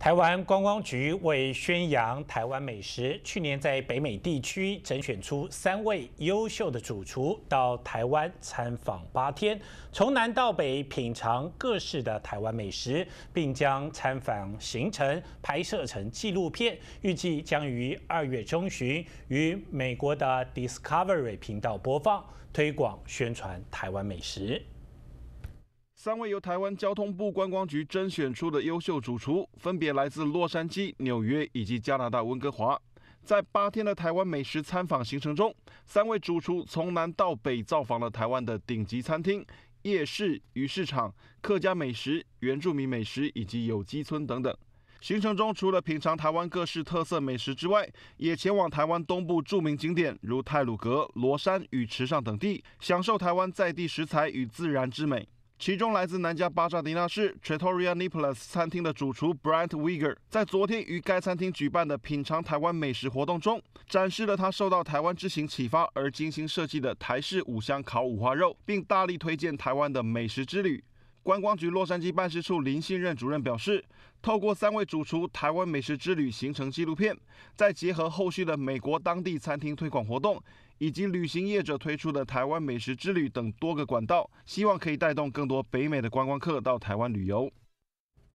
台湾观光局为宣扬台湾美食，去年在北美地区甄选出三位优秀的主厨到台湾参访八天，从南到北品尝各式的台湾美食，并将参访行程拍摄成纪录片，预计将于二月中旬于美国的 Discovery 频道播放，推广宣传台湾美食。三位由台湾交通部观光局甄选出的优秀主厨，分别来自洛杉矶、纽约以及加拿大温哥华。在八天的台湾美食参访行程中，三位主厨从南到北造访了台湾的顶级餐厅、夜市、鱼市场、客家美食、原住民美食以及有机村等等。行程中除了品尝台湾各式特色美食之外，也前往台湾东部著名景点，如太鲁阁、罗山与池上等地，享受台湾在地食材与自然之美。其中来自南加巴扎迪纳市 Tatorianiplus r 餐厅的主厨 Brandt Weiger，在昨天与该餐厅举办的品尝台湾美食活动中，展示了他受到台湾之行启发而精心设计的台式五香烤五花肉，并大力推荐台湾的美食之旅。观光局洛杉矶办事处林信任主任表示，透过三位主厨台湾美食之旅行程纪录片，再结合后续的美国当地餐厅推广活动，以及旅行业者推出的台湾美食之旅等多个管道，希望可以带动更多北美的观光客到台湾旅游。